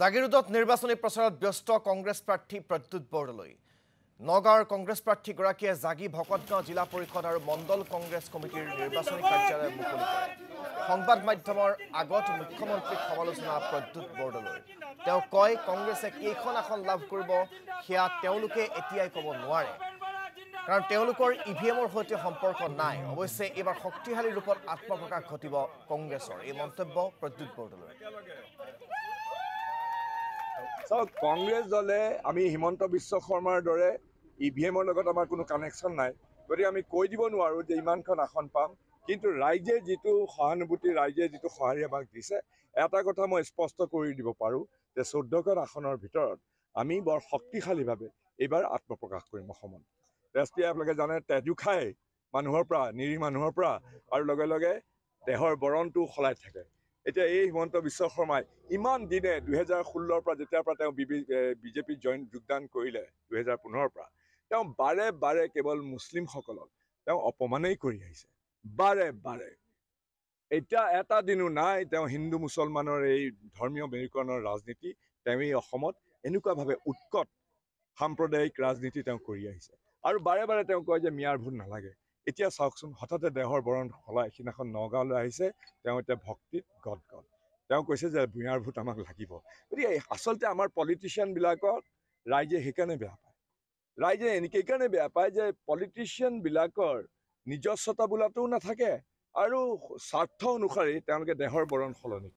জাগিৰুদত নিৰ্বাচনী প্ৰচাৰত ব্যস্ত কংগ্ৰেস প্ৰাৰ্থী প্ৰদ্যুৎ বৰলৈ নগাঁৱৰ কংগ্ৰেস প্ৰাৰ্থীগুলিয়ে জাগি ভকতগাঁও জেলা পৰিষদ আৰ মন্ডল কংগ্ৰেস নিৰ্বাচনী নিৰ্বাচনী মুকলি কৰে সংবাদ মাধ্যমৰ আগত মুখ্যমন্ত্ৰী সমালোচনা প্ৰদ্যুৎ তেওঁ কয় কংগ্ৰেসে কেখন আসন লাভ কৰিব কৰব তেওঁলোকে এতিয়াই কব নয় কাৰণ ই ভি এমৰ সহ সম্পৰ্ক নাই অৱশ্যে এবাৰ শক্তিশালী ৰূপত আত্মপ্ৰকাশ ঘটিব কংগ্ৰেসেৰ এই মন্তব্য প্ৰদ্যুৎ বৰদলৈ চাওক কংগ্ৰেছ দলে আমি হিমন্ত বিশ্ব শৰ্মাৰ দৰে ই ভি এমৰ লগত আমাৰ কোনো কানেকশ্যন নাই গতিকে আমি কৈ দিব নোৱাৰোঁ যে ইমানখন আসন পাম কিন্তু ৰাইজে যিটো সহানুভূতি ৰাইজে যিটো সঁহাৰি আমাক দিছে এটা কথা মই স্পষ্ট কৰি দিব পাৰোঁ যে চৈধ্যখন আসনৰ ভিতৰত আমি বৰ শক্তিশালীভাৱে এইবাৰ আত্মপ্ৰকাশ কৰিম অসমত তেজপি আপোনালোকে জানে তেজোখাই মানুহৰ পৰা নিৰীহ মানুহৰ পৰা আৰু লগে লগে দেহৰ বৰণটো সলাই থাকে এতিয়া এই হিমন্ত বিশ্ব শৰ্মাই ইমান দিনে দুহেজাৰ ষোল্লৰ পৰা যেতিয়াৰ পৰা তেওঁ বিজেপি জইন যোগদান কৰিলে দুহেজাৰ পোন্ধৰৰ পৰা তেওঁ বাৰে বাৰে কেৱল মুছলিমসকলক তেওঁ অপমানেই কৰি আহিছে বাৰে বাৰে এতিয়া এটা দিনো নাই তেওঁ হিন্দু মুছলমানৰ এই ধৰ্মীয় মেৰিকৰণৰ ৰাজনীতি তেওঁ এই অসমত এনেকুৱাভাৱে উৎকট সাম্প্ৰদায়িক ৰাজনীতি তেওঁ কৰি আহিছে আৰু বাৰে বাৰে তেওঁ কয় যে মিয়াৰ ভোট নালাগে এতিয়া চাওকচোন হঠাতে দেহৰ বৰণ সলাই সিদিনাখন নগাঁৱলৈ আহিছে তেওঁ এতিয়া ভক্তিত গদ গদ তেওঁ কৈছে যে ভূঞাৰ ভোট আমাক লাগিব গতিকে আচলতে আমাৰ পলিটিচিয়ানবিলাকক ৰাইজে সেইকাৰণে বেয়া পায় ৰাইজে এনেকৈ এইকাৰণে বেয়া পায় যে পলিটিচিয়ানবিলাকৰ নিজস্বতা বোলাটোও নাথাকে আৰু স্বাৰ্থ অনুসাৰি তেওঁলোকে দেহৰ বৰণ সলনি